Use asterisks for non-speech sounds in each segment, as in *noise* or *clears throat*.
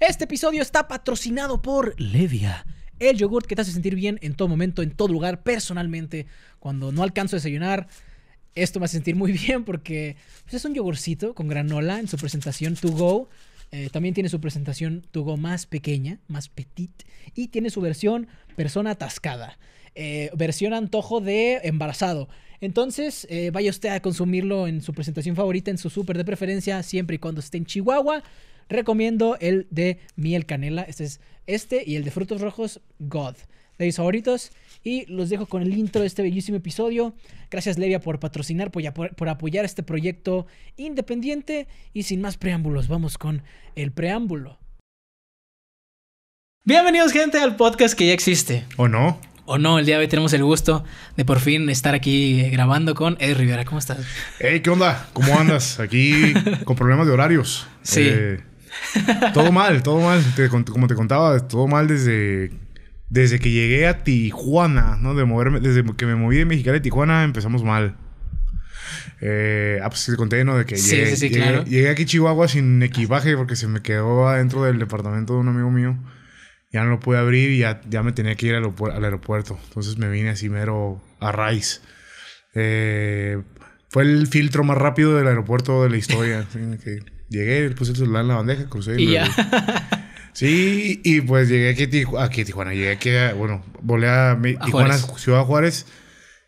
Este episodio está patrocinado por Levia, el yogurt que te hace sentir bien en todo momento, en todo lugar, personalmente. Cuando no alcanzo a desayunar, esto me hace sentir muy *laughs* bien porque pues, es un yogurcito con granola en su presentación to go. Eh, también tiene su presentación to go más pequeña, más petit, y tiene su versión persona atascada, eh, versión antojo de embarazado. Entonces, eh, vaya usted a consumirlo en su presentación favorita, en su súper de preferencia, siempre y cuando esté en Chihuahua recomiendo el de miel canela. Este es este y el de frutos rojos, God. De mis favoritos. Y los dejo con el intro de este bellísimo episodio. Gracias, Levia, por patrocinar, por, apoyar este proyecto independiente. Y sin más preámbulos, vamos con el preámbulo. Bienvenidos, gente, al podcast que ya existe. ¿O no? o no, el día de hoy tenemos el gusto de por fin estar aquí grabando con Ed Rivera. ¿Cómo estás? Hey, ¿qué onda? ¿Cómo andas? Aquí *laughs* con problemas de horarios. Sí. Eh, *laughs* todo mal, todo mal. como te contaba, todo mal desde, desde que llegué a Tijuana, ¿no? De moverme, desde que me moví de Mexicali a Tijuana empezamos mal. Eh, ah, pues te conté, ¿no? De que llegué, llegué, aquí a Chihuahua sin equipaje porque se me quedó adentro del departamento de un amigo mío. Ya no lo pude abrir y ya, me tenía que ir al, aeropuerto. Entonces me vine así mero a raíz. Eh, fue el filtro más rápido del aeropuerto de la historia. *laughs* llegué, le puse el celular en la bandeja, crucé y, y ya. Sí, y pues llegué aquí, a Tijuana, llegué aquí, a, bueno, volé a, Tijuana, Ciudad Juárez,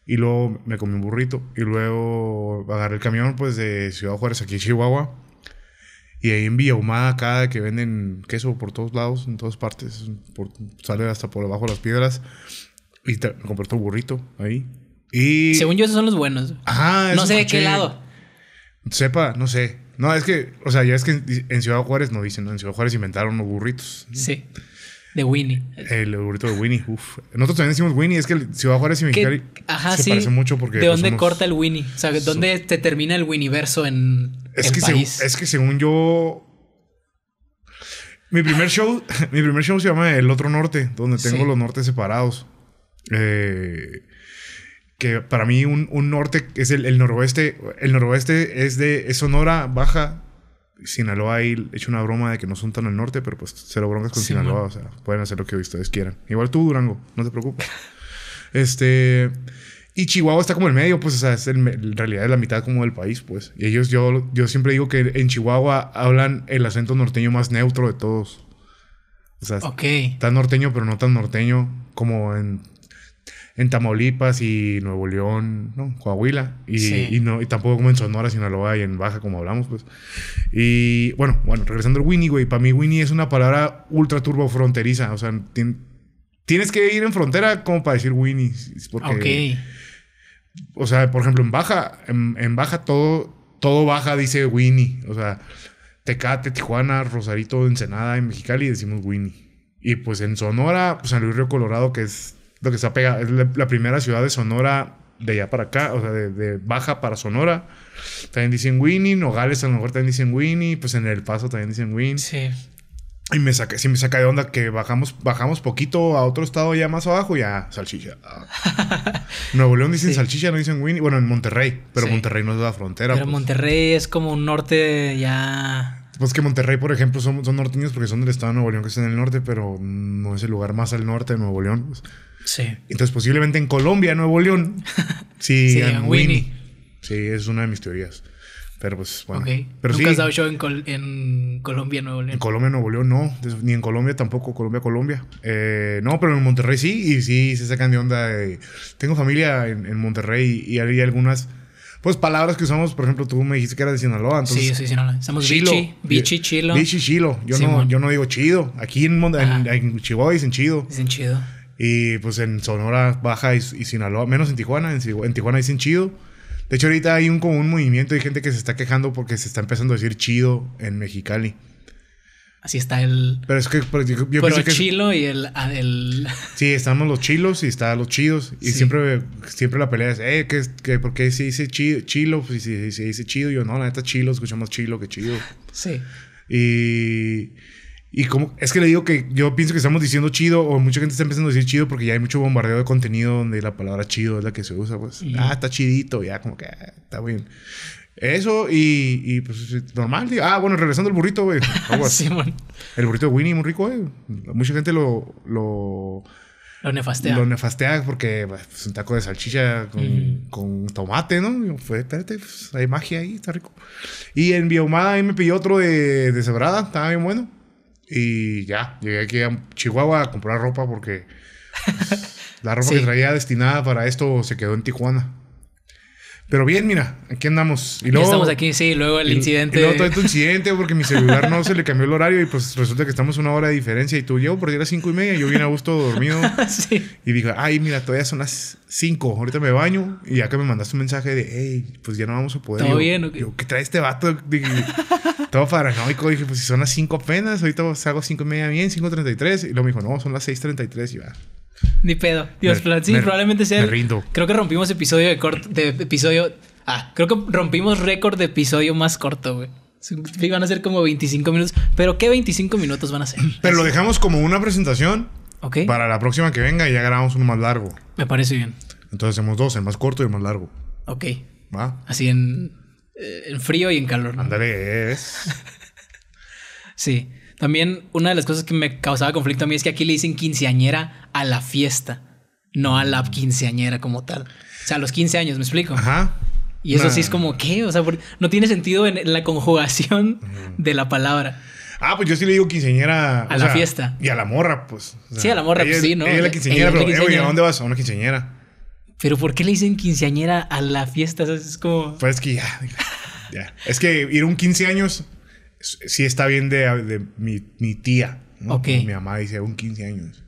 y luego me comí un burrito, y luego agarré el camión, pues, de Ciudad Juárez aquí en Chihuahua, y ahí en Villa Humada, acá, que venden queso por todos lados, en todas partes, sale hasta por debajo de las piedras, y me compré otro burrito ahí, y... Según yo, esos son los buenos. Ajá. No sé de qué lado. Sepa, no sé. No, es que, o sea, ya es que en, Ciudad Juárez no dicen, ¿no? En Ciudad Juárez inventaron los burritos. Sí. De Winnie. El burrito de Winnie, uff. Nosotros también decimos Winnie, es que Ciudad Juárez y Mexicali ajá, se sí. parece mucho porque. ¿De pues, dónde corta el Winnie? O sea, ¿dónde te termina el Winnieverso en es que país? Según, es que según yo. Mi primer show, *laughs* mi primer show se llama El Otro Norte, donde tengo los nortes separados. Eh, que para mí un, norte es el, noroeste. El noroeste es de es Sonora, Baja, Sinaloa. Ahí he hecho una broma de que no son tan al norte, pero pues cero broncas con Sinaloa. O sea, pueden hacer lo que ustedes quieran. Igual tú, Durango, no te preocupes. *laughs* este. Y Chihuahua está como el medio, pues, o sea, es en realidad es la mitad como del país, pues. Y ellos, yo, yo siempre digo que en Chihuahua hablan el acento norteño más neutro de todos. O sea, tan norteño, pero no tan norteño como en en Tamaulipas y Nuevo León, ¿no? Coahuila. Y, no, y tampoco como en Sonora, Sinaloa y en Baja, como hablamos, pues. Y bueno, bueno, regresando al Winnie, güey. Para mí, Winnie es una palabra ultra turbo fronteriza. O sea, tienes que ir en frontera como para decir Winnie. Porque, ok. O sea, por ejemplo, en Baja, en, Baja todo, todo Baja dice Winnie. O sea, Tecate, Tijuana, Rosarito, Ensenada, en Mexicali decimos Winnie. Y pues en Sonora, pues, en Luis Río Colorado, que es lo que está pegado... Es la, primera ciudad de Sonora de allá para acá, o sea, de, Baja para Sonora. También dicen Winnie, Nogales a lo mejor también dicen Winnie, pues en El Paso también dicen Winnie. Sí. Y me saca, sí me saca de onda que bajamos, bajamos poquito a otro estado ya más abajo, ya salchicha. *laughs* Nuevo León dicen salchicha, no dicen Winnie. Bueno, en Monterrey, pero Monterrey no es la frontera. Pero pues. Monterrey es como un norte ya pues que Monterrey, por ejemplo, son, son norteños porque son del estado de Nuevo León, que está en el norte, pero no es el lugar más al norte de Nuevo León. Pues. Sí. Entonces, posiblemente en Colombia, Nuevo León, *laughs* sí, sí Winnie. Sí, es una de mis teorías. Pero pues, bueno. Pero sí, has dado show en, en, Colombia, Nuevo León? En Colombia, Nuevo León, no. Ni en Colombia tampoco, Colombia, Colombia. Eh, no, pero en Monterrey sí, y sí se sacan de onda. Eh, tengo familia en, Monterrey y hay algunas pues palabras que usamos, por ejemplo, tú me dijiste que eras de Sinaloa, entonces Sí, sí, Sinaloa. Estamos chilo, bichi, bichi, chilo. Bichi, chilo. Yo no yo no digo chido. Aquí en, en, en Chihuahua dicen chido. Dicen chido. Y pues en Sonora baja y, Sinaloa, menos en Tijuana, en, Tijuana dicen chido. De hecho, ahorita hay un, común movimiento y gente que se está quejando porque se está empezando a decir chido en Mexicali. Así está el. Pero es que. Pues, yo, creo que chilo y el, ah, el, Sí, estamos los chilos y están los chidos. Y siempre, siempre la pelea es, eh, ¿qué, qué, por qué se dice chido, chilo? Pues si se dice chido, yo no, la neta chilo, escuchamos chilo que chido. Sí. Y. Y como, es que le digo que yo pienso que estamos diciendo chido, o mucha gente está empezando a decir chido porque ya hay mucho bombardeo de contenido donde la palabra chido es la que se usa, pues, ah, está chidito, ya, como que, ah, está bien. Eso y, y pues normal. Digo. Ah, bueno, regresando al burrito, güey. *laughs* El burrito de Winnie, muy rico, güey. Eh. Mucha gente lo, lo lo nefastea. Lo nefastea porque pues, un taco de salchicha con, con tomate, ¿no? Fue, espérate, pues, hay magia ahí, está rico. Y en Biomada ahí me pilló otro de, de cebrada, estaba bien bueno. Y ya, llegué aquí a Chihuahua a comprar ropa porque *laughs* la ropa que traía destinada para esto se quedó en Tijuana. Pero bien, mira, aquí andamos. Y estamos aquí, sí, luego el incidente. luego todo este incidente, porque mi celular no *laughs* se le cambió el horario y pues resulta que estamos una hora de diferencia. Y tú, llevo porque las cinco y media, yo vine a gusto dormido. *laughs* Y dije, ay, mira, todavía son las cinco, ahorita me baño. Y acá me mandaste un mensaje de, hey, pues ya no vamos a poder. Todo bien, yo, ¿qué trae este vato? todo paranoico. Dije, pues si son las cinco apenas, ahorita salgo cinco y media bien, cinco treinta Y tres. Y luego me dijo, no, son las seis tres y va. Ni pedo. Dios, plan, sí, probablemente sea. Me rindo. Creo que rompimos episodio de corto. De episodio. Ah, creo que rompimos récord de episodio más corto, güey. Van a ser como 25 minutos. Pero ¿qué 25 minutos van a ser? *clears throat* Pero lo dejamos como una presentación. Ok. Para la próxima que venga y ya grabamos uno más largo. Me parece bien. Entonces hacemos dos, el más corto y el más largo. Ok. ¿Va? Así en, eh, en frío y en calor. Ándale, es. *laughs* sí. También una de las cosas que me causaba conflicto a mí es que aquí le dicen quinceañera a la fiesta, no a la quinceañera como tal. O sea, a los 15 años, ¿me explico? Ajá. Y eso sí es como, ¿qué? O sea, no tiene sentido en la conjugación de la palabra. Ah, pues yo sí le digo quinceañera. A la fiesta. Y a la morra, pues. sí, a la morra, pues sí, ¿no? Ella la quinceañera, pero, ¿a dónde vas? A una quinceañera. Pero ¿por qué le dicen quinceañera a la fiesta? es como. Pues es que ya. Es que ir un 15 años sí está bien de, mi, tía. ¿no? Mi mamá dice, un 15 años.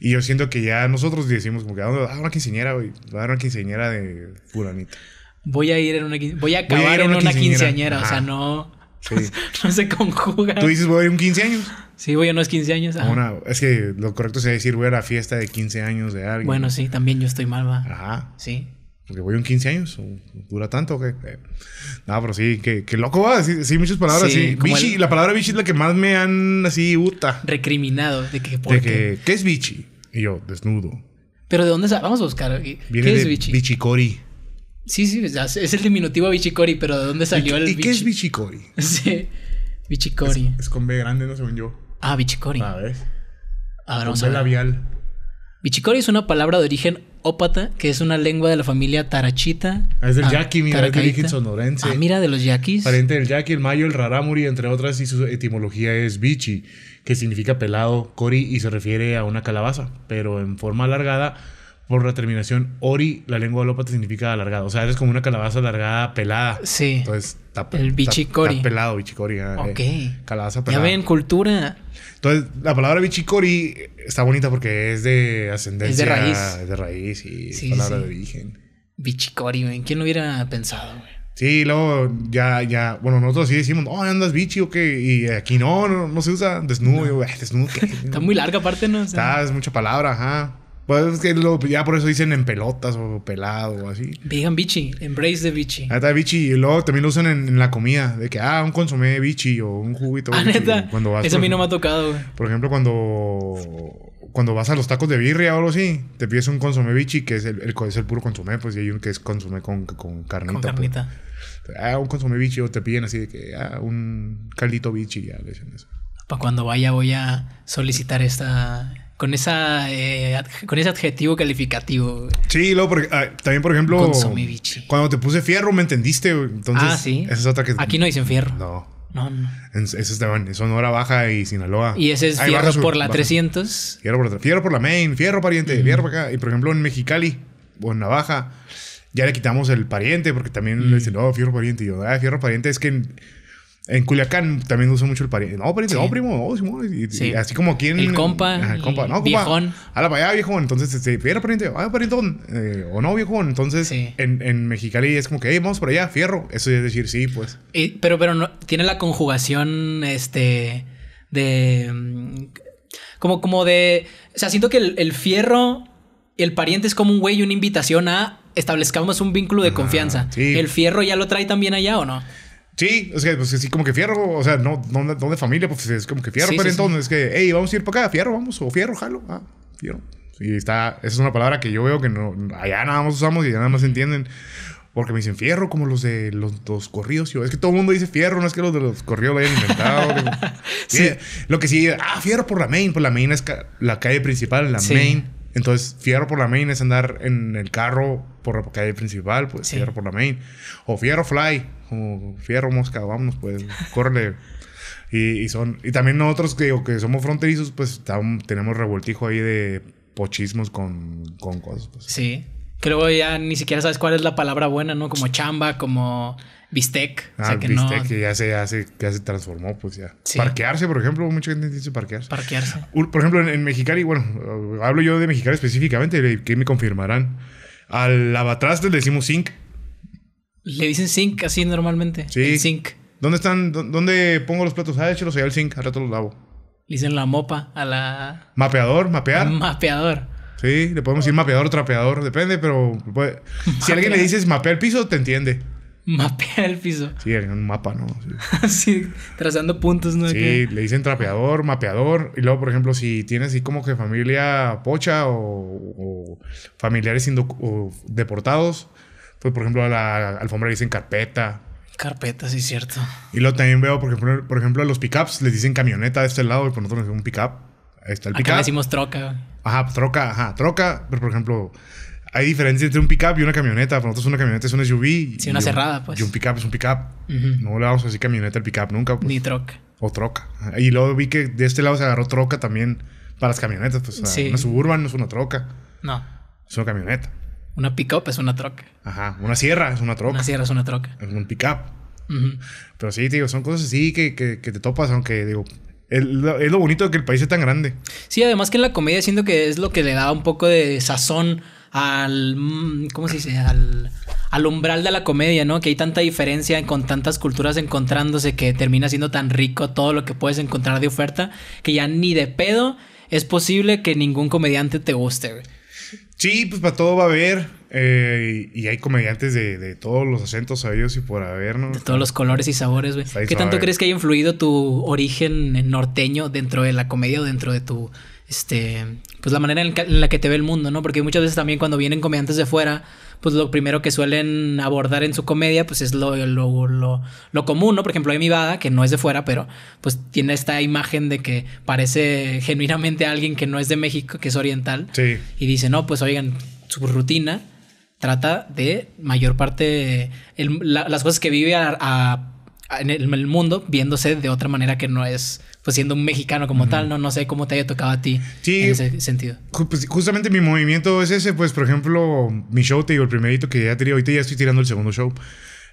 Y yo siento que ya nosotros decimos como que, una ah, quinceañera, güey. a una quinceañera de fulanita. Voy a ir en una Voy a acabar en una, quinceañera. O sea, no... *laughs* no se conjuga. Tú dices, voy a ir un 15 años. Sí, voy a unos 15 años. es que lo correcto sería decir, voy a la fiesta de 15 años de alguien. Bueno, sí, también yo estoy mal, Ajá. Sí. Porque voy un 15 años, dura tanto, que okay? No, pero sí, qué loco va, sí, muchas palabras, sí. Bichi, la palabra bichi es la que más me han así, uta. Recriminado, de que, de qué? Que, ¿qué es bichi? Y yo, desnudo. Pero ¿de dónde Vamos a buscar. ¿Qué Viene es de bichi? Bichicori. Sí, sí, es el diminutivo bichicori, pero ¿de dónde salió el ¿Y qué es bichicori? *laughs* sí, bichicori. Es, es, con B grande, no según yo. Ah, bichicori. A ver. vamos a ver. labial. Bichicori es una palabra de origen que es una lengua de la familia tarachita. Ah, es del ah, yaqui, mira, de sonorense. Ah, mira, de los yaquis. Parente del yaqui, el mayo, el raramuri, entre otras, y su etimología es bichi, que significa pelado, cori, y se refiere a una calabaza, pero en forma alargada por la terminación ori, la lengua lópata significa alargado. O sea, eres como una calabaza alargada pelada. Sí. Entonces, está El bichicori. pelado, bichicori. Ah, ok. Eh. Calabaza pelada. Ya ven, cultura. Entonces, la palabra bichicori está bonita porque es de ascendencia. Es de raíz. Es de raíz y sí, palabra de origen. Bichicori, güey. ¿Quién lo hubiera pensado, güey? Sí, luego ya, ya, bueno, nosotros sí decimos, oh, andas bichi o qué, y aquí no, no, se usa desnudo, güey. Ah, desnudo. *laughs* está muy larga aparte, ¿no? está, es mucha palabra, ajá. Pues es que ya por eso dicen en pelotas o pelado o así. Vegan bichi, embrace de bichi. Ah, está bichi. Y luego también lo usan en, la comida. De que, ah, un consomé bichi o un juguito ah, eso a mí no me ha tocado, Por ejemplo, cuando, cuando vas a los tacos de birria o algo así, te pides un consomé bichi, que es el, puro consomé, pues, y hay un que es consomé con, con carnita. Con pues. carnita. Ah, un consomé bichi o te piden así de que, ah, un caldito bichi, ya le dicen eso. Para cuando vaya voy a solicitar esta con, esa, eh, con ese adjetivo calificativo. Sí, luego porque, ah, también, por ejemplo, cuando te puse fierro, me entendiste. Entonces, ah, sí. Esa es otra que. Aquí no dicen fierro. No. No, no. Eso es, es Sonora Baja y Sinaloa. Y ese es fierro por la 300. Fierro por, la main, fierro pariente, fierro acá. Y por ejemplo, en Mexicali o en Navaja, ya le quitamos el pariente porque también le dicen, no, fierro pariente. Y yo, ah, fierro pariente es que en Culiacán también uso mucho el pariente. No, pariente, no, primo, no, así como aquí en. El compa. el compa. No, viejón. compa. allá, viejón. Entonces, este, pariente, ah, parientón. Eh, o no, viejo, Entonces, en, en Mexicali es como que, hey, vamos por allá, fierro. Eso es decir, sí, pues. pero, pero no, tiene la conjugación, este. de. Mm, como, como de. O sea, siento que el, fierro y el pariente es como un güey y una invitación a establezcamos un vínculo de confianza. ¿El fierro ya lo trae también allá o no? Sí, es que pues sí, como que fierro, o sea, no, de familia, pues es como que fierro, pero entonces es que, hey, vamos a ir para acá, fierro, vamos, o fierro, jalo, ah, fierro. Y está, esa es una palabra que yo veo que no, allá nada más usamos y ya nada más entienden. Porque me dicen fierro, como los de los, dos corridos. Yo, es que todo el mundo dice fierro, no es que los de los corridos lo hayan inventado. *laughs* sí. Lo que sí, ah, fierro por la main, por pues, la main es la calle principal, la main. Entonces, fierro por la main es andar en el carro por la calle principal, pues fierro por la main. O fierro fly, o fierro mosca, vamos, pues, córrele. Y, son, y también nosotros que, que somos fronterizos, pues tenemos revoltijo ahí de pochismos con, con cosas. Pues. Sí. Creo ya ni siquiera sabes cuál es la palabra buena, ¿no? Como chamba, como bistec. Ah, que bistec que ya se, se transformó, pues ya. Parquearse, por ejemplo, mucha gente dice parquearse. Parquearse. Por ejemplo, en, en Mexicali, bueno, hablo yo de Mexicali específicamente, que me confirmarán. Al lavatrás le decimos zinc. Le dicen zinc así normalmente. Sí. ¿Dónde están? ¿Dónde pongo los platos? Ah, échelos allá al zinc, al rato los lavo. Le dicen la mopa a la. Mapeador, mapear. Mapeador. Sí, le podemos decir mapeador, trapeador, depende, pero. Si *laughs* alguien le dices Mapear el piso, te entiende. *laughs* mapea el piso. Sí, en un mapa, ¿no? así *laughs* trazando puntos, ¿no? Sí, le dicen trapeador, mapeador. Y luego, por ejemplo, si tienes así como que familia pocha o, familiares deportados, pues por ejemplo a la alfombra le dicen carpeta. Carpeta, sí, cierto. Y luego también veo, por ejemplo, por ejemplo a los pickups les dicen camioneta de este lado y por nosotros le un pickup. Ahí está el pickup. Acá le decimos troca. Ajá, troca, ajá, troca. Pero por ejemplo hay diferencia entre un pickup y una camioneta. Para nosotros una camioneta es un SUV. Sí, una cerrada, pues. Y un pickup es un pickup. No le vamos a decir camioneta al pickup nunca. Pues. Ni troca. O troca. Y luego vi que de este lado se agarró troca también para las camionetas. Pues, una suburban no es una troca. No. Es una camioneta. Una pickup es una troca. Ajá. Una sierra es una troca. Una sierra es una troca. Es un pickup. Pero sí, digo, son cosas así que, te topas, aunque digo, es lo bonito de que el país es tan grande. Sí, además que en la comedia siento que es lo que le da un poco de sazón al, mm, ¿cómo se dice? Al, umbral de la comedia, ¿no? Que hay tanta diferencia con tantas culturas encontrándose que termina siendo tan rico todo lo que puedes encontrar de oferta que ya ni de pedo es posible que ningún comediante te guste, güey. Sí, pues para todo va a haber. Eh, y hay comediantes de, de todos los acentos sabidos y por haber, ¿no? De todos los colores y sabores, güey. ¿Qué tanto crees que haya influido tu origen norteño dentro de la comedia o dentro de tu este, pues la manera en, la que te ve el mundo, ¿no? Porque muchas veces también cuando vienen comediantes de fuera, pues lo primero que suelen abordar en su comedia, pues es lo, lo, lo, común, ¿no? Por ejemplo, mi Bada, que no es de fuera, pero pues tiene esta imagen de que parece genuinamente alguien que no es de México, que es oriental. Sí. Y dice, no, pues oigan, su rutina trata de mayor parte las cosas que vive en el mundo viéndose de otra manera que no es pues siendo un mexicano como tal, ¿no? No sé cómo te haya tocado a ti en ese sentido. Pues, justamente mi movimiento es ese, pues por ejemplo, mi show, te digo, el primerito que ya tiré, ahorita ya estoy tirando el segundo show.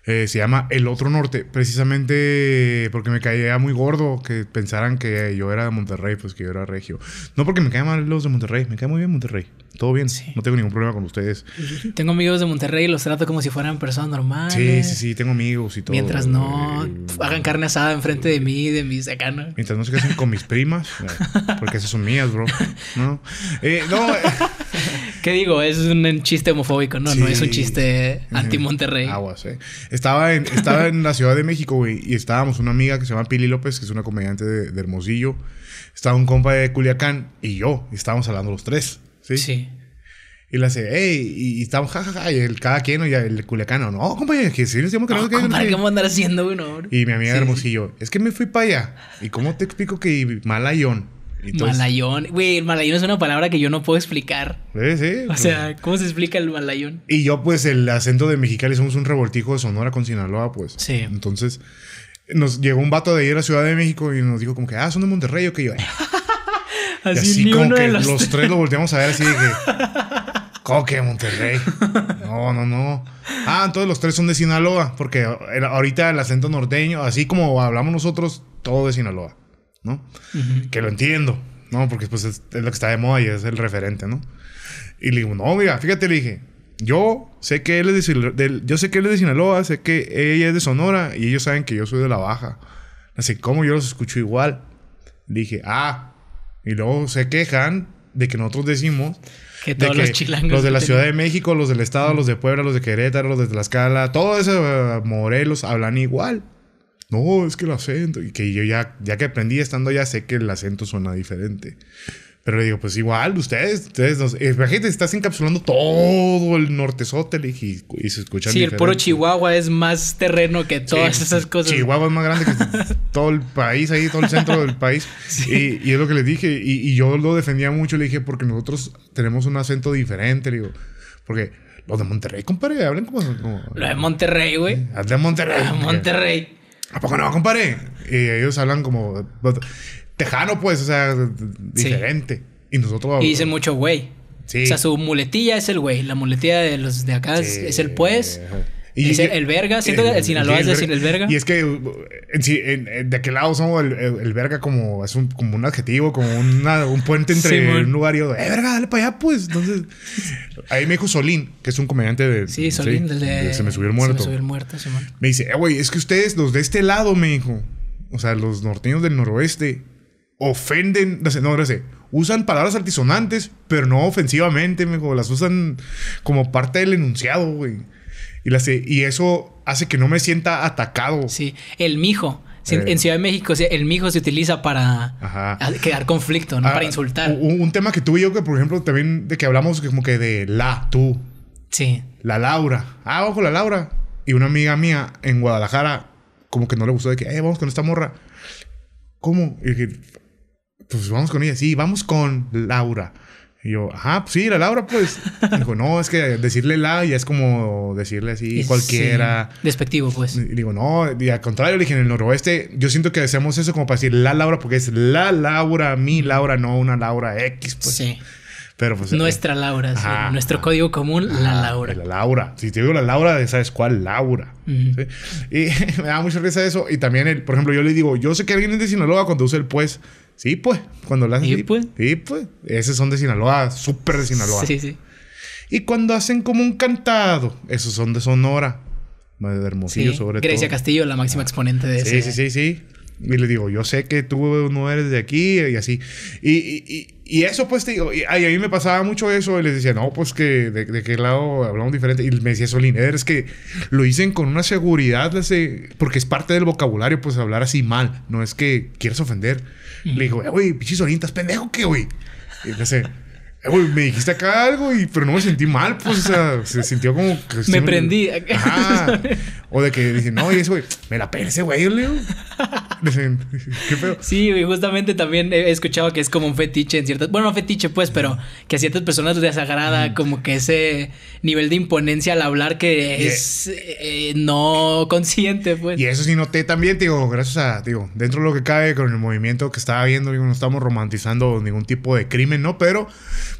Eh, se llama El Otro Norte, precisamente porque me caía muy gordo que pensaran que yo era de Monterrey, pues que yo era regio. No porque me caigan mal los de Monterrey, me cae muy bien Monterrey. Todo bien, sí. no tengo ningún problema con ustedes. Tengo amigos de Monterrey y los trato como si fueran personas normales. Sí, sí, sí, tengo amigos y todo. Mientras no eh, hagan carne asada enfrente de mí, de mis secano. Mientras no se casen con mis primas, porque esas son mías, bro. No, eh, no ¿Qué digo? Es un chiste homofóbico, no, no es un chiste anti-Monterrey. Aguas, eh. Estaba en, estaba en la Ciudad de México, güey, y estábamos una amiga que se llama Pili López, que es una comediante de, Hermosillo. Estaba un compa de Culiacán y yo, y estábamos hablando los tres, ¿sí? Sí. Y le hace, hey, y, estábamos, estamos jajaja, ja, ja, y el cada quien, y el culiacano, no, compañero, que si decimos que no, que ¿Para qué vamos a andar haciendo, güey? No, y mi amiga de Hermosillo, es que me fui para allá. ¿Y cómo te explico que mal malayón. Güey, el malayón es una palabra que yo no puedo explicar. Sí, sí. O pues. sea, ¿cómo se explica el malayón? Y yo, pues, el acento de Mexicali somos un revoltijo de Sonora con Sinaloa, pues. Sí. Entonces, nos llegó un vato de ir a Ciudad de México y nos dijo como que, ah, son de Monterrey, o qué? yo. Eh". *laughs* así, así como que los, los tres lo volteamos a ver así de que... *laughs* Coque, Monterrey. No, no, no. Ah, entonces los tres son de Sinaloa, porque ahorita el acento norteño, así como hablamos nosotros, todo de Sinaloa. ¿no? Que lo entiendo, ¿no? Porque pues es, lo que está de moda y es el referente, ¿no? Y le digo, no, fíjate, le dije, yo sé que él es de, yo sé que él es de Sinaloa, sé que ella es de Sonora y ellos saben que yo soy de La Baja. Así como yo los escucho igual. dije, ah, y luego se quejan de que nosotros decimos que todos los chilangos. Los de la Ciudad de México, los del Estado, los de Puebla, los de Querétaro, los de Tlaxcala, todos esos eh, Morelos hablan igual. No, es que el acento. Y que yo ya, ya que aprendí estando ya sé que el acento suena diferente. Pero le digo, pues igual, ustedes, ustedes nos, imagínate, eh, estás encapsulando todo el Norte dije, y se escucha Sí, el puro Chihuahua es más terreno que todas esas cosas. Chihuahua es más grande que *laughs* todo el país, ahí, todo el centro del país. Y, es lo que le dije. Y, yo lo defendía mucho, le dije, porque nosotros tenemos un acento diferente, le digo. Porque los de Monterrey, compadre, hablen como. los de Monterrey, güey. Los de Monterrey. Los de Monterrey. ¿A poco no, compadre? Y ellos hablan como tejano, pues, o sea, diferente. Y nosotros. Y dicen mucho güey. Sí. O sea, su muletilla es el güey. La muletilla de los de acá es el pues. Ajá. Y el, verga, siento que el, Sinaloa es decir el verga. Y es que eh, de aquel lado somos el, verga como es un, como un adjetivo, como un puente entre un lugar y otro. Eh, verga, dale para allá, pues. Entonces, ahí me dijo Solín, que es un comediante de. Sí, Solín, desde Se me subió el muerto. Se me muerto, Me dice, eh, güey, es que ustedes, los de este lado, me dijo, o sea, los norteños del noroeste, ofenden, no no, sé, usan palabras altisonantes, pero no ofensivamente, me dijo, las usan como parte del enunciado, güey. Y, eso hace que no me sienta atacado. Sí, el mijo. En eh. Ciudad de México, el mijo se utiliza para crear conflicto, ah, para insultar. Un, tema que tuve yo que, por ejemplo, también de que hablamos como que de la, tú. Sí. La Laura. Ah, ojo, la Laura. Y una amiga mía en Guadalajara, como que no le gustó de que, eh, vamos con esta morra. ¿Cómo? Y dije, pues vamos con ella. Sí, vamos con Laura. Y yo, ajá, sí, la Laura, pues. Digo, no, es que decirle la ya es como decirle así cualquiera. Despectivo, pues. Y digo, no, y al contrario, le dije, en el noroeste, yo siento que hacemos eso como para decir la Laura, porque es la Laura, mi Laura, no una Laura X, pues. Sí. Pero pues. Nuestra Laura, sí. Nuestro código común, la Laura. La Laura. Si te digo la Laura, sabes cuál Laura. Y *laughs* me da mucha risa eso. Y también, por ejemplo, yo le digo, yo sé que alguien es de Sinaloa cuando usa el pues. Sí, pues. Cuando hacen. Sí, pues. Sí, pues. Esos son de Sinaloa, súper de Sinaloa. Sí, sí. Y cuando hacen como un cantado, esos son de Sonora. De Hermosillo, sí. sobre Grecia Castillo, la máxima exponente de sí, ese. Sí, sí, sí, Y le digo, yo sé que tú no eres de aquí y así. Y, y, y, eso, pues, te digo, y, a mí me pasaba mucho eso. Y les decía, no, pues, que de, qué lado hablamos diferente. Y me decía Solín, es que lo dicen con una seguridad, porque es parte del vocabulario, pues, hablar así mal. No es que Quieras ofender le digo, güey, pichis pendejo, ¿qué, güey? Y me eh, me dijiste acá algo, y, pero no me sentí mal, pues, o sea, se sintió como que. Me prendí. O de que dicen, no, y eso... güey, me la perece güey, Leo. Dicen, qué feo. Sí, güey, justamente también he escuchado que es como un fetiche en ciertas. Bueno, no fetiche, pues, pero que a ciertas personas les agrada como que ese nivel de imponencia al hablar que e es eh, no consciente, pues. Y eso sí noté también, digo, gracias a, digo, dentro de lo que cae... con el movimiento que estaba viendo, digo, no estamos romantizando ningún tipo de crimen, ¿no? Pero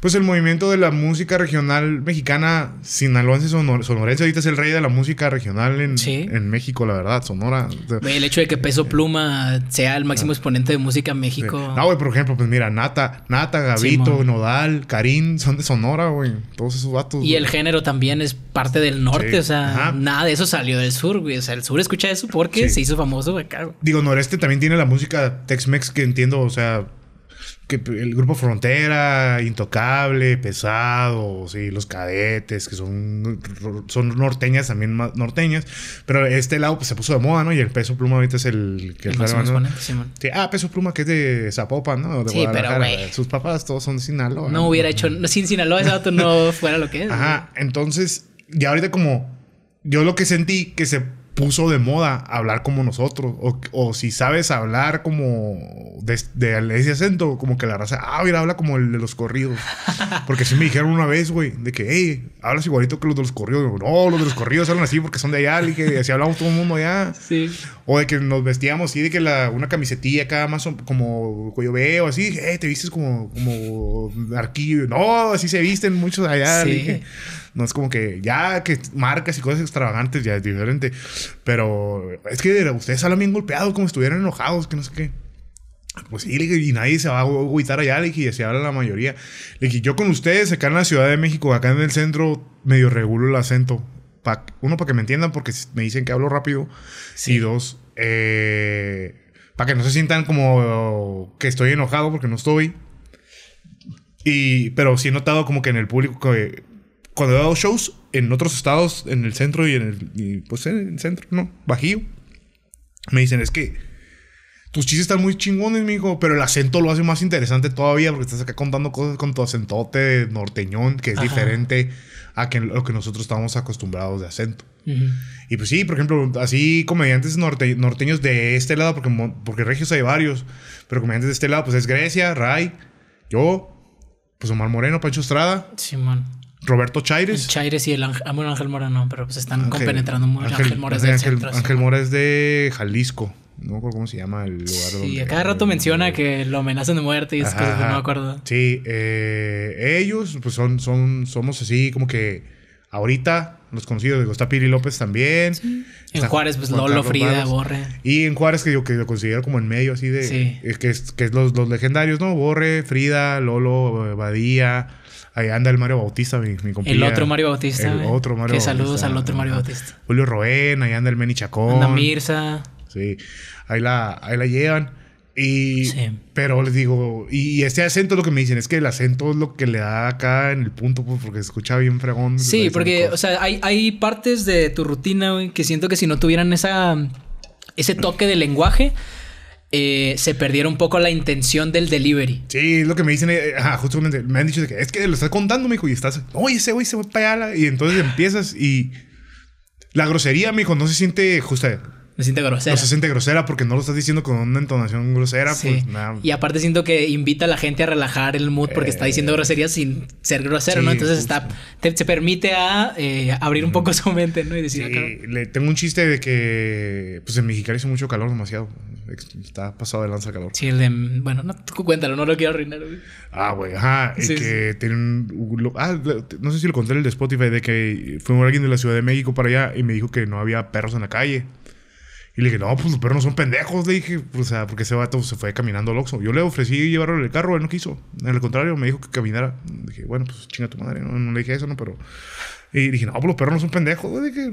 pues el movimiento de la música regional mexicana sinaloense sonor sonorense ahorita es el rey de la música regional en, México, la verdad, Sonora. el hecho de que Peso eh, Pluma sea el máximo ah. exponente de música en México. No, güey, por ejemplo, pues mira, Nata, Nata, Gavito, Nodal, Karim, son de Sonora, güey. Todos esos datos Y el género también es parte del norte, o sea, nada de eso salió del sur, güey. O sea, el sur escucha eso porque se hizo famoso acá. Digo, noreste también tiene la música Tex-Mex que entiendo, o sea, el grupo Frontera, Intocable, Pesado, sí, los cadetes, que son, son norteñas, también más norteñas. Pero este lado pues, se puso de moda, ¿no? Y el peso pluma ahorita es el que sí, Ah, peso pluma que es de Zapopan, ¿no? sí, pero güey. Sus papás todos son de Sinaloa. No, hubiera hecho, sin Sinaloa ese dato no fuera lo que es. Ajá, entonces, ya ahorita como yo lo que sentí que se puso de moda hablar como nosotros. O, si sabes hablar como de, ese acento, como que la raza, ah, mira, habla como el de los corridos. *laughs* Porque si me dijeron una vez, güey, de que, hey, hablas igualito que los de los corridos. no, los de los corridos hablan así porque son de allá, y que así hablamos todo el mundo allá. Sí. O de que nos vestíamos así, de que la, una camisetilla acá más como cuello veo, así, hey, te vistes como, como arquillo. No, así se visten muchos allá. Sí. No es como que ya que marcas y cosas extravagantes ya es diferente. Pero es que ustedes salen bien golpeados, como si estuvieran enojados, que no sé qué. Pues sí, y nadie se va a agüitar allá, le dije, y así habla la mayoría. Le dije, yo con ustedes acá en la Ciudad de México, acá en el centro, medio regulo el acento. uno, para que me entiendan, porque me dicen que hablo rápido. Sí. Y dos, eh, para que no se sientan como que estoy enojado porque no estoy. Y, pero sí he notado como que en el público que cuando he dado shows en otros estados, en el centro y en el. pues en el centro, ¿no? Bajío. Me dicen, es que tus chistes están muy chingones, hijo pero el acento lo hace más interesante todavía porque estás acá contando cosas con tu acentote norteñón, que es diferente a que, lo que nosotros estamos acostumbrados de acento. Y pues sí, por ejemplo, así comediantes norteños de este lado, porque, porque regios hay varios, pero comediantes de este lado, pues es Grecia, Ray, yo, pues Omar Moreno, Pancho Estrada. Sí, man... Roberto Chaires. El Chaires y el Ángel, ah, Ángel Mora no, pero pues están compenetrando mucho. Ángel, Mora es Ángel Mora es de Jalisco. No me cómo se llama el lugar sí, donde. a cada rato menciona que lo amenazan de muerte y es cosas que no me acuerdo. Sí, eh, ellos, pues son, son, somos así como que ahorita los conocidos, digo, está Piri López también. En Juárez, pues Lolo, Frida, Borre. Y en Juárez, que yo que lo considero como en medio así de. Sí. Eh, que es, que es los, los, legendarios, ¿no? Borre, Frida, Lolo, eh, Badía. Ahí anda el Mario Bautista, mi, mi compañero. El otro Mario Bautista. El otro Mario que saludos al otro Mario Bautista. Julio Roen, ahí anda el Meni Chacón. Anda Mirza. Sí. Ahí la, ahí la llevan. Y, Pero les digo, y, este acento lo que me dicen es que el acento es lo que le da acá en el punto, pues, porque se escucha bien fregón. Sí, porque, o sea, hay, hay partes de tu rutina, que siento que si no tuvieran esa, ese toque de lenguaje, eh, se perdieron un poco la intención del delivery. Sí, es lo que me dicen, eh, ajá, justamente, me han dicho de que es que lo estás contando, mijo, y estás, oye, ese güey se va para allá, y entonces empiezas y la grosería, mijo, no se siente justa. Me siente grosera. No se siente grosera porque no lo estás diciendo con una entonación grosera. Pues, y aparte siento que invita a la gente a relajar el mood porque está diciendo eh, groserías sin ser grosero, ¿no? Entonces está, se permite a eh, abrir un poco su mente, ¿no? Y decir, sí, le tengo un chiste de que, pues en Mexicali hizo mucho calor, demasiado. Está pasado de lanza calor. Sí, el de, bueno, no, cuéntalo, no lo quiero arruinar. Ah, güey, ajá. Es que tiene un, ah, no sé si lo conté el de Spotify, de que fue alguien de la Ciudad de México para allá y me dijo que no había perros en la calle. Y le dije, no, pues los perros no son pendejos. Le dije, o sea, porque ese vato se fue caminando al Oxxo. Yo le ofrecí llevarlo en el carro, él no quiso. En el contrario, me dijo que caminara. Le dije, bueno, pues chinga tu madre. No, no, le dije eso, no, pero. Y dije, no, pues los perros no son pendejos. Le dije,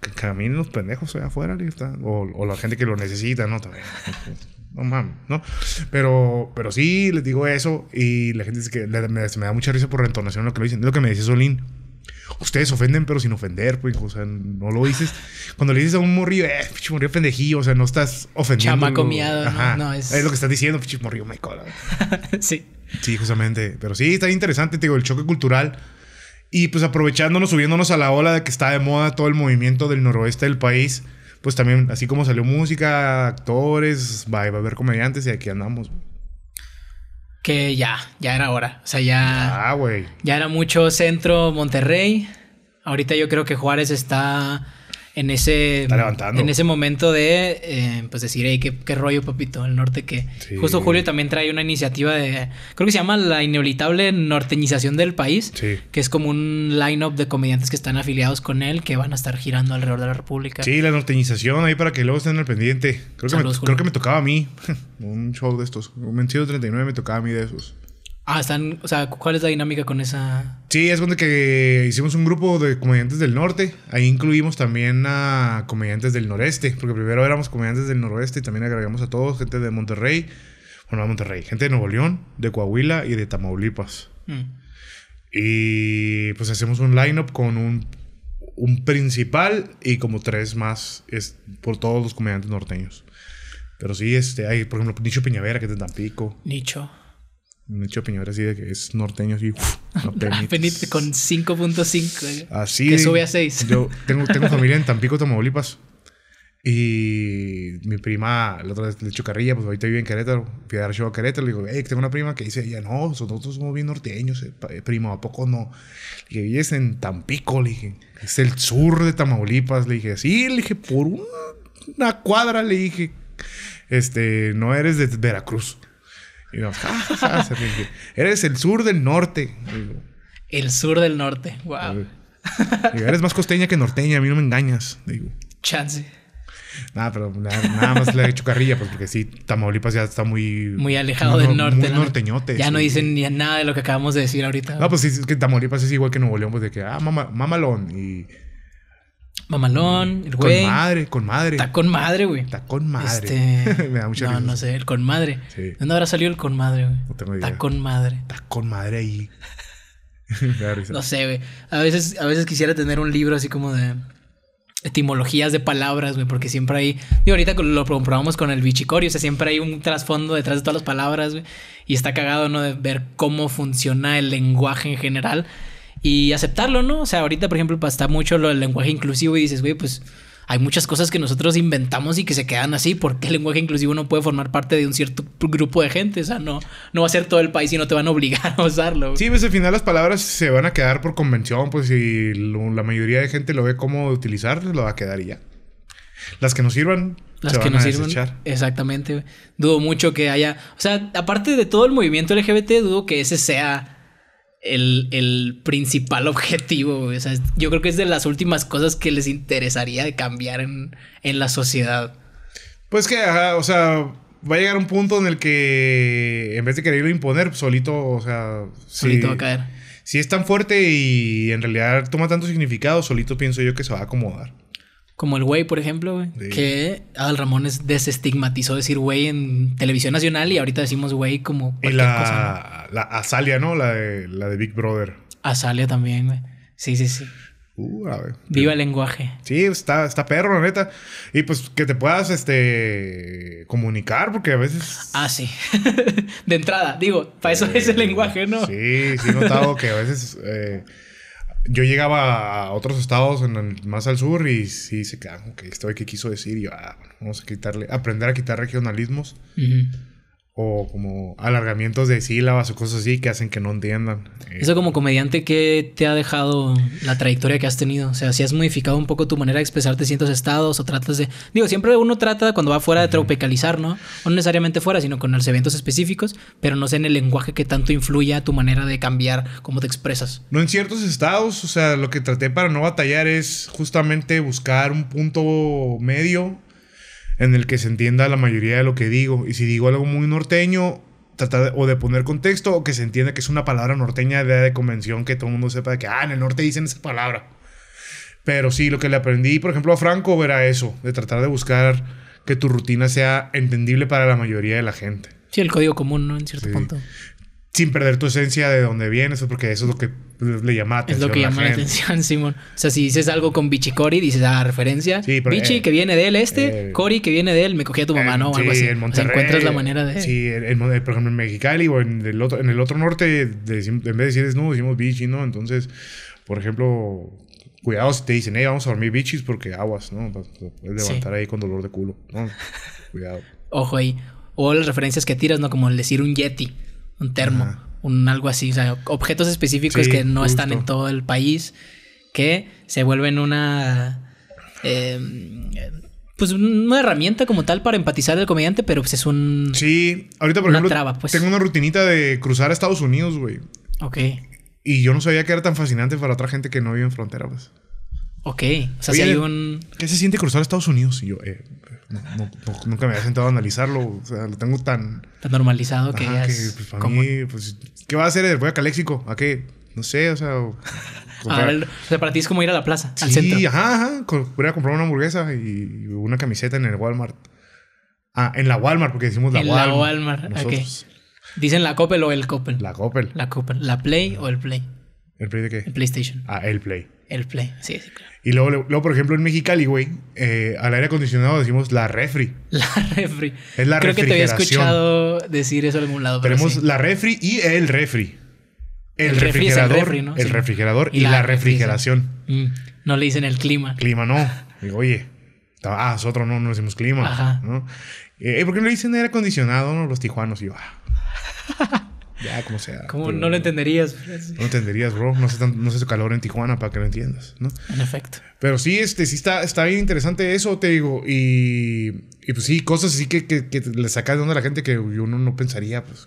que caminen los pendejos allá afuera. o, o, la gente que lo necesita, ¿no? También. *laughs* No mames, ¿no? Pero, pero sí, les digo eso. Y la gente dice que me, me da mucha risa por la entonación lo que lo dicen. Es lo que me dice Solín. Ustedes ofenden, pero sin ofender, pues. O sea, no lo dices. Cuando le dices a un morrillo, eh, pichi morrillo pendejillo, o sea, no estás ofendiendo. No, es... es... lo que estás diciendo, pichi morrillo me cola. *laughs* sí. Sí, justamente. Pero sí, está interesante, digo, el choque cultural. Y pues aprovechándonos, subiéndonos a la ola de que está de moda todo el movimiento del noroeste del país, pues también, así como salió música, actores, va, va a haber comediantes y aquí andamos que ya, ya era hora. O sea, ya. Ah, ya era mucho centro Monterrey. Ahorita yo creo que Juárez está en ese, en ese momento de eh, pues decir, hey, ¿qué, rollo, papito, el norte que. Justo Julio también trae una iniciativa de. Creo que se llama la inevitable norteñización del país. Que es como un line-up de comediantes que están afiliados con él que van a estar girando alrededor de la República. Sí, la norteñización ahí para que luego estén al pendiente. Creo, que, me, creo que me tocaba a mí. *laughs* un show de estos. Un 39 me tocaba a mí de esos. Ah, están, o sea, ¿cuál es la dinámica con esa? Sí, es cuando que hicimos un grupo de comediantes del norte, ahí incluimos también a comediantes del noreste, porque primero éramos comediantes del noroeste y también agregamos a todos, gente de Monterrey, bueno, de Monterrey, gente de Nuevo León, de Coahuila y de Tamaulipas. Mm. Y pues hacemos un lineup con un, principal y como tres más es por todos los comediantes norteños. Pero sí, este, hay, por ejemplo, Nicho Piñavera, que es de Tampico. Nicho hecho champiñón así de que es norteño, así. Norteño. *laughs* con 5.5. Eh, así. Que sube a 6. Yo tengo, tengo *laughs* familia en Tampico, Tamaulipas. Y mi prima, la otra vez le chucarrilla, pues ahorita vive en Querétaro. Fui a dar a Querétaro. Le digo, hey, tengo una prima que dice, ella, no, nosotros somos bien norteños, eh, eh, primo, ¿a poco no? Le dije, vives en Tampico, le dije, es el sur de Tamaulipas. Le dije, sí, le dije, por una cuadra, le dije, este, no eres de Veracruz. Y Eres el sur del norte. el sur del norte, wow. eres más costeña que norteña, a mí no me engañas. Digo. Chance. Nada, pero nada, más le he hecho carrilla, pues porque sí, Tamaulipas ya está muy... Muy alejado del norte. norteñote. Ya no dicen ni nada de lo que acabamos de decir ahorita. No, pues sí, es que Tamaulipas es igual que Nuevo León, pues de que, ah, mamá mamalón y Mamalón, mm, el güey. Con madre, con madre. Está con madre, güey. Está con madre. Este... *laughs* Me da mucha No, risa. no sé, el con madre. ¿Dónde habrá salido el con madre, güey? No tengo idea. Está con madre. Está con madre ahí. *laughs* No sé, güey. A veces, a veces quisiera tener un libro así como de etimologías de palabras, güey, porque siempre hay, digo, ahorita lo comprobamos con el bichicorio, o sea, siempre hay un trasfondo detrás de todas las palabras, güey, y está cagado, ¿no? De ver cómo funciona el lenguaje en general y aceptarlo, ¿no? O sea, ahorita, por ejemplo, está mucho lo del lenguaje inclusivo y dices, güey, pues hay muchas cosas que nosotros inventamos y que se quedan así. porque el lenguaje inclusivo no puede formar parte de un cierto grupo de gente? O sea, no, no va a ser todo el país y no te van a obligar a usarlo. Sí, pues al final las palabras se van a quedar por convención, pues si la mayoría de gente lo ve cómo utilizar, pues, lo va a quedar y ya. Las que nos sirvan. Las se a Desechar. Exactamente. Dudo mucho que haya. O sea, aparte de todo el movimiento LGBT, dudo que ese sea el, principal objetivo. O sea, yo creo que es de las últimas cosas que les interesaría de cambiar en, la sociedad. Pues que, o sea, va a llegar un punto en el que en vez de quererlo imponer, pues, solito, o sea, va a caer. Si es tan fuerte y en realidad toma tanto significado, solito pienso yo que se va a acomodar. Como el güey, por ejemplo, güey, que Adal Ramón desestigmatizó decir güey en televisión nacional y ahorita decimos güey como cualquier la, La Azalia, ¿no? La de, la de Big Brother. Azalia también, güey. Sí, sí, sí. Uh, a ver. Viva el lenguaje. Sí, está, está perro, la neta. Y pues que te puedas este comunicar, porque a veces. Ah, sí. *laughs* de entrada, digo, para eso eh, es el lenguaje, ¿no? Sí, sí, notado que a veces. Eh, yo llegaba a otros estados en más al sur y sí se quedaban, ok, esto que quiso decir. yo, ah, vamos a quitarle, aprender a quitar regionalismos o como alargamientos de sílabas o cosas así que hacen que no entiendan. Eso como comediante, ¿qué te ha dejado la trayectoria que has tenido? O sea, si has modificado un poco tu manera de expresarte ciertos estados o tratas de... Digo, siempre uno trata cuando va fuera de tropicalizar, ¿no? No necesariamente fuera, sino con los eventos específicos, pero no sé en el lenguaje que tanto a tu manera de cambiar cómo te expresas. No en ciertos estados, o sea, lo que traté para no batallar es justamente buscar un punto medio en el que se entienda la mayoría de lo que digo. Y si digo algo muy norteño, tratar de, o de poner contexto o que se entienda que es una palabra norteña de, de convención que todo el mundo sepa de que, ah, en el norte dicen esa palabra. Pero sí, lo que le aprendí, por ejemplo, a Franco era eso, de tratar de buscar que tu rutina sea entendible para la mayoría de la gente. Sí, el código común, ¿no? En cierto punto sin perder tu esencia de dónde vienes, porque eso es lo que le llama atención. Es lo que llama la, atención, *laughs* Simón. O sea, si dices algo con Bichi Cori, dices, ah, referencia. Bichi que viene de él, este. Eh, Cori que viene de él, me cogí tu mamá, eh, ¿no? O algo así. encuentras la manera de. Sí, eh, por ejemplo, en Mexicali o en el otro, en el otro norte, en vez de decir no decimos Bichi, ¿no? Entonces, por ejemplo, cuidado si te dicen, hey, vamos a dormir bichis porque aguas, ¿no? Puedes levantar ahí con dolor de culo, ¿no? *laughs* Cuidado. Ojo ahí. O las referencias que tiras, ¿no? Como el decir un Yeti un termo, un algo así, o sea, objetos específicos que no están en todo el país, que se vuelven una... Em, pues una herramienta como tal para empatizar del comediante, pero pues es un... Sí, ahorita por ejemplo pues. tengo una rutinita de cruzar a Estados Unidos, güey. Ok. Y yo no sabía que era tan fascinante para otra gente que no vive en frontera, pues. Ok, o sea, si hay un... ¿Qué se siente cruzar Estados Unidos? Y yo, eh, no, no, nunca me había sentado a analizarlo. O sea, lo tengo tan. Tan normalizado que ya. que, pues, para mí, pues, ¿qué va a hacer? ¿Voy a Caléxico? ¿A qué? No sé, o sea. *laughs* O, sea, para ti es como ir a la plaza, al centro. Sí, ajá, ajá. Voy a comprar una hamburguesa y una camiseta en el Walmart. Ah, en la Walmart, porque decimos la Walmart. En la Walmart, Nosotros. ok. ¿Dicen la Coppel o el Coppel? La Coppel. La Coppel. ¿La Play o el Play? ¿El Play de qué? El PlayStation. Ah, el Play. El play, sí, sí, claro. Y luego, luego por ejemplo, en Mexicali, güey, eh, al aire acondicionado decimos la refri. La refri. Es la Creo que te había escuchado decir eso en algún lado. Tenemos la refri y el refri. El, refrigerador. el, refrigerador y, la, refrigeración. Mm. No le dicen el clima. Clima no. *laughs* Digo, oye, ah, nosotros no, no decimos clima. Ajá. ¿no? Eh, ¿Por qué no le dicen aire acondicionado no? los tijuanos? Y yo, ah. *laughs* Ya, como sea. Como no lo entenderías? No entenderías, bro. No sé, tan, calor en Tijuana para que lo entiendas, ¿no? En efecto. Pero sí, este, sí está, está bien interesante eso, te digo. Y, pues sí, cosas así que, le sacas de onda a la gente que uno no pensaría, pues.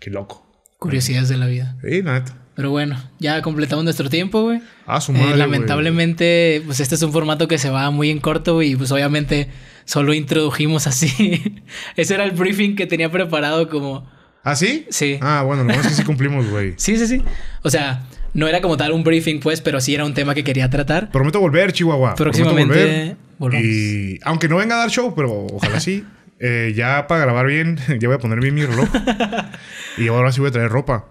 qué loco. Curiosidades de la vida. Sí, neta. Pero bueno, ya completamos nuestro tiempo, güey. Ah, eh, Lamentablemente, pues este es un formato que se va muy en corto, Y pues obviamente solo introdujimos así. *laughs* Ese era el briefing que tenía preparado como... ¿Ah, sí? Sí. Ah, bueno, no es que sí *laughs* cumplimos, güey. sí, sí, sí. O sea, no era como tal un briefing, pues, pero sí era un tema que quería tratar. Prometo volver, Chihuahua. Próximamente volver. Y aunque no venga a dar show, pero ojalá sí. *laughs* Eh, ya para grabar bien, ya voy a poner bien mi reloj. y ahora sí voy a traer ropa.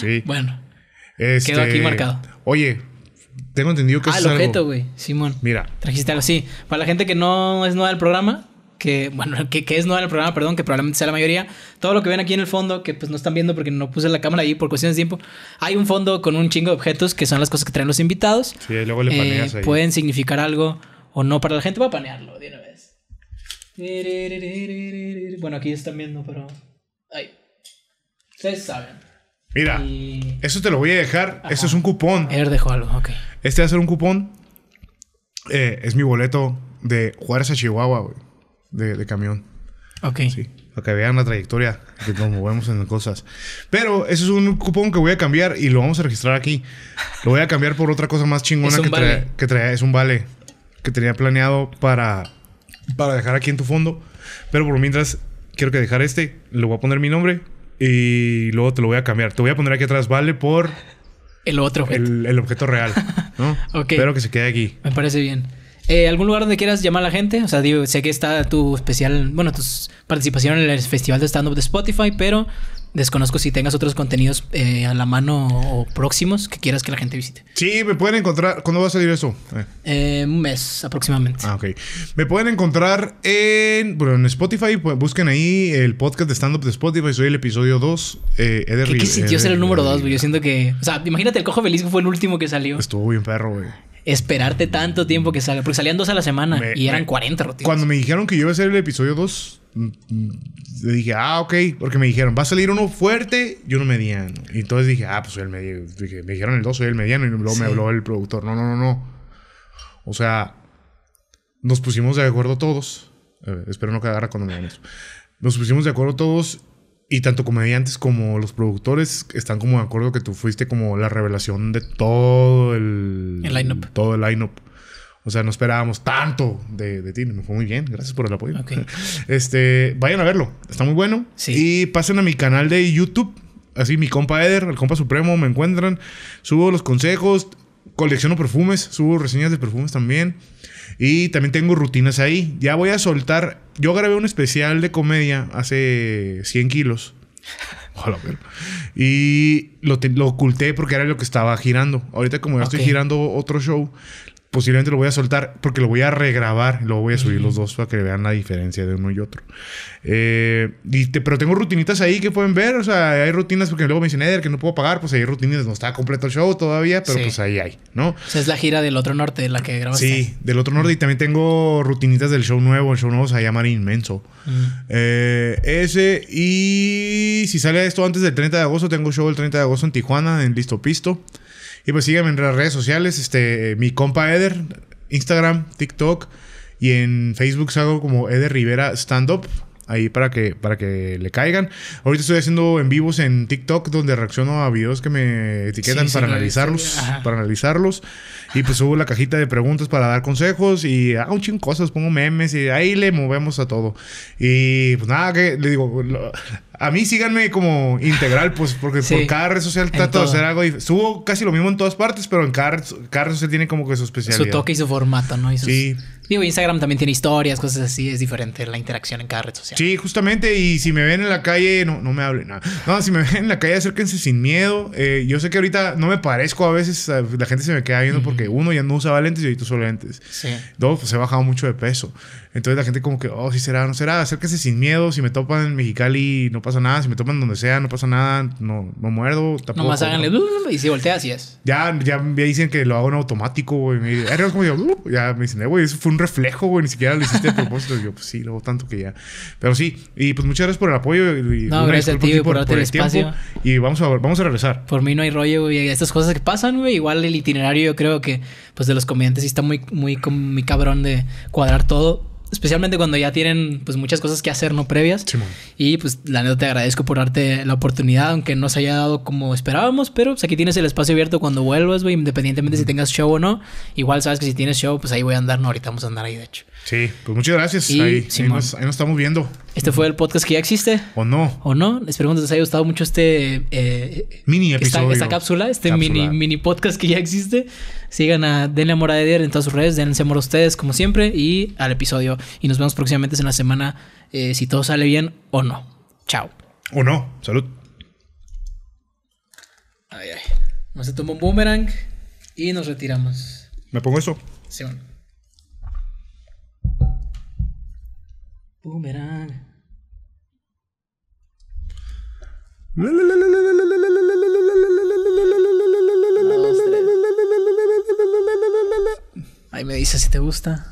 sí. Bueno. Quedo aquí este, marcado. Oye, tengo entendido que ah, el objeto, güey. Simón. Mira. Trajiste algo. Sí. Para la gente que no es nueva del programa, que, bueno, *laughs* que, es nueva del programa, perdón, que probablemente sea la mayoría, todo lo que ven aquí en el fondo, que pues no están viendo porque no puse la cámara ahí por cuestiones de tiempo, hay un fondo con un chingo de objetos que son las cosas que traen los invitados. Sí, luego le eh, paneas ahí. Pueden significar algo o no para la gente. Voy a panearlo de una vez. Bueno, aquí están viendo, pero. Ahí. Ustedes saben. Mira, y... eso te lo voy a dejar. Eso es un cupón. Ayer dejó algo, ok. Este va a ser un cupón. Eh, es mi boleto de Juárez a Chihuahua, De, camión. Ok. Sí para que vean la trayectoria de cómo movemos en cosas. Pero eso es un cupón que voy a cambiar y lo vamos a registrar aquí. Lo voy a cambiar por otra cosa más chingona que, vale. trae, que es un vale que tenía planeado para, para dejar aquí en tu fondo. Pero por mientras, quiero que dejar este. Le voy a poner mi nombre y luego te lo voy a cambiar. Te voy a poner aquí atrás, vale por. El otro objeto. El, objeto real. ¿no? *laughs* Espero que se quede aquí. Me parece bien. Eh, ¿Algún lugar donde quieras llamar a la gente? O sea, sé que está tu especial, bueno, tu participación en el festival de stand-up de Spotify, pero Desconozco si tengas otros contenidos eh, a la mano o próximos que quieras que la gente visite. Sí, me pueden encontrar. ¿Cuándo va a salir eso? Eh. eh un mes aproximadamente. Ah, ok. Me pueden encontrar en, bueno, en Spotify. Pues, busquen ahí el podcast de stand-up de Spotify. Soy el episodio 2. Eh, ¿Qué, qué ser el número 2, Yo siento que. O sea, imagínate, el cojo feliz fue el último que salió. Estuvo bien perro, güey esperarte tanto tiempo que salga. Porque salían dos a la semana y eran 40 rutinas. Cuando me dijeron que yo iba a hacer el episodio 2, mm, mm, le dije, ah, ok, porque me dijeron, va a salir uno fuerte y uno mediano. Y entonces dije, ah, pues soy el mediano. me dijeron el 2, soy el mediano. Y luego me habló el productor, no, no, no, no. O sea, nos pusimos de acuerdo todos. Eh, espero no quedar cuando me digan eso. Nos pusimos de acuerdo todos y tanto comediantes como los productores están como de acuerdo que tú fuiste como la revelación de todo el... El line Todo el line O sea, no esperábamos tanto de, ti. Me fue muy bien. Gracias por el apoyo. *laughs* Este, vayan a verlo. Está muy bueno. Sí. Y pasen a mi canal de YouTube. Así, mi compa Eder, el compa supremo, me encuentran. Subo los consejos colecciono perfumes, subo reseñas de perfumes también. Y también tengo rutinas ahí. Ya voy a soltar. Yo grabé un especial de comedia hace 100 kilos. *laughs* Y lo, lo, oculté porque era lo que estaba girando. Ahorita, como ya estoy girando otro show, posiblemente lo voy a soltar porque lo voy a regrabar, lo voy a subir los dos para que vean la diferencia de uno y otro. Eh, pero tengo rutinitas ahí que pueden ver, o sea, hay rutinas porque luego mencioné dicen, que no puedo pagar, pues hay rutinas, no está completo el show todavía, pero pues ahí hay, ¿no? O es la gira del otro norte la que grabaste. Sí, del otro norte y también tengo rutinitas del show nuevo, el show nuevo se llama Inmenso. Mm. Eh, ese y si sale esto antes del 30 de agosto, tengo show el 30 de agosto en Tijuana, en Listo Pisto. Y pues síganme en las redes sociales, este, mi compa Eder, Instagram, TikTok y en Facebook salgo como Eder Rivera Stand Up. Ahí para que, para que le caigan. Ahorita estoy haciendo en vivos en TikTok donde reacciono a videos que me etiquetan para analizarlos. Para analizarlos. Y pues subo la cajita de preguntas para dar consejos y hago un chingo cosas, pongo memes y ahí le movemos a todo. Y pues nada, que le digo, lo, a mí síganme como integral, pues, porque por cada red social trato de hacer algo. Y subo casi lo mismo en todas partes, pero en cada, cada red social tiene como que su especialidad. Su toque y su formato, ¿no? sí. Digo, Instagram también tiene historias, cosas así. Es diferente la interacción en cada red social. Sí, justamente. Y si me ven en la calle, no, no me hablen. nada... no, si me *laughs* ven en la calle, acérquense sin miedo. Eh, yo sé que ahorita no me parezco a veces. Eh, la gente se me queda viendo porque uno ya no usaba lentes y tú solo lentes. Sí. Dos, pues he bajado mucho de peso. Entonces la gente como que, oh, sí será, no será. Acérquense sin miedo. Si me topan en Mexicali, no pasa nada. Si me toman donde sea, no pasa nada. No, muerdo. Tampoco, Nomás háganle y si voltea, así es. Ya, ya me dicen que lo hago en automático, güey. Me eh, como yo, ya me dicen, eh, güey, eso fue un reflejo, güey. Ni siquiera lo hiciste a propósito. yo, pues sí, luego tanto que ya. Pero sí, y pues muchas gracias por el apoyo. Y no, gracias a ti por, el espacio. y vamos a, vamos a regresar. Por mí no hay rollo, güey. Estas cosas que pasan, güey. Igual el itinerario, yo creo que, pues de los comediantes sí está muy, muy, muy cabrón de cuadrar todo especialmente cuando ya tienen pues muchas cosas que hacer, ¿no? Previas. y pues la neta te agradezco por darte la oportunidad, aunque no se haya dado como esperábamos, pero pues aquí tienes el espacio abierto cuando vuelvas, güey, independientemente si mm. tengas show o no. Igual sabes que si tienes show, pues ahí voy a andar, no, ahorita vamos a andar ahí, de hecho. Sí, pues muchas gracias. Y, ahí, ahí nos estamos viendo. Este fue el podcast que ya existe. ¿O no? ¿O no? Esperemos que les haya gustado mucho este... Eh, mini episodio. Esta, cápsula, este mini mini podcast que ya existe. Sigan a Denle Amor a Eder en todas sus redes. Denle amor a ustedes, como siempre, y al episodio. Y nos vemos próximamente en la semana, eh, si todo sale bien o no. Chao. O no. Salud. Ay, ay. Nos se toma un boomerang y nos retiramos. ¿Me pongo eso? Sí, Boomerang. Ahí me dice si te gusta.